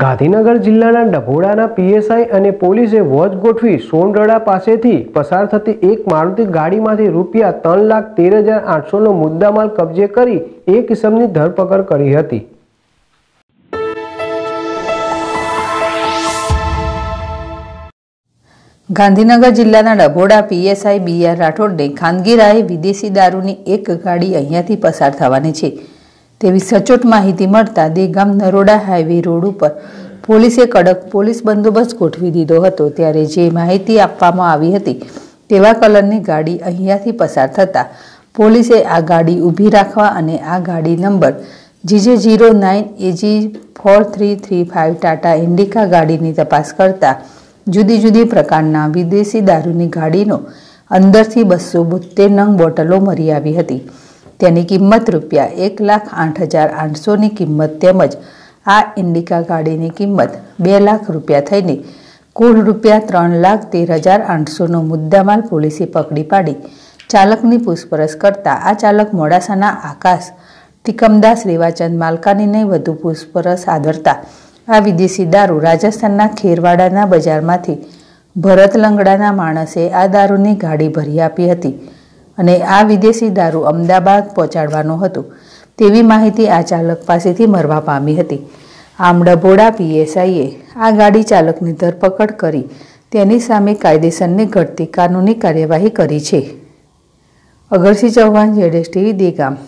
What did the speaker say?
ગાંધીનગર જિલ્લાના ડભોડાના પીએસઆઈ અને પોલીસે વોચ ગોઠવી સોનરડા પાસેથી પસાર થતી એક મારુતિ ગાડીમાંથી રૂપિયા ત્રણ લાખ તેર હજાર આઠસોનો મુદ્દામાલ કબજે કરી એ કિસમની ધરપકડ કરી હતી ગાંધીનગર જિલ્લાના ડભોડા પીએસઆઈ બી આર રાઠોડને ખાનગી રાહે વિદેશી દારૂની એક ગાડી અહીંયાથી પસાર થવાની છે તેવી સચોટ માહિતી મળતા દેગામ નરોડા હાઈવે રોડ ઉપર પોલીસે કડક પોલીસ બંદોબસ્ત ગોઠવી દીધો હતો ત્યારે જે માહિતી આપવામાં આવી હતી તેવા કલરની ગાડી અહીંયાથી પસાર થતાં પોલીસે આ ગાડી ઊભી રાખવા અને આ ગાડી number GJ zero nine AG four three three five Tata Indica ગાડીની તપાસ કરતાં જુદી જુદી પ્રકારના વિદેશી દારૂની ગાડીનો અંદરથી બસો બોતેર નંગ બોટલો મળી આવી હતી તેની કિંમત રૂપિયા એક લાખ આઠ હજાર આઠસોની કિંમત તેમજ આ ઇન્ડિકા ગાડીની કિંમત બે લાખ રૂપિયા થઈને કુલ રૂપિયા ત્રણ લાખ તેર હજાર આઠસોનો મુદ્દામાલ પોલીસે પકડી પાડી ચાલકની પૂછપરછ કરતાં આ ચાલક મોડાસાના આકાશ તિકમદાસ રેવાચંદ માલકાનીને વધુ પૂછપરછ આદરતા આ વિદેશી દારૂ રાજસ્થાનના ખેરવાડાના બજારમાંથી ભરત લંગડાના માણસે આ દારૂની ગાડી ભરી આપી હતી અને આ વિદેશી દારૂ અમદાવાદ પહોંચાડવાનો હતો તેવી માહિતી આ ચાલક પાસેથી મરવા પામી હતી આમ ડભોડા પીએસઆઈએ આ ગાડી ચાલકની ધરપકડ કરી તેની સામે કાયદેસરને ઘટતી કાનૂની કાર્યવાહી કરી છે અગરસિંહ ચૌહાણ જેડેશ ટીવી દેગામ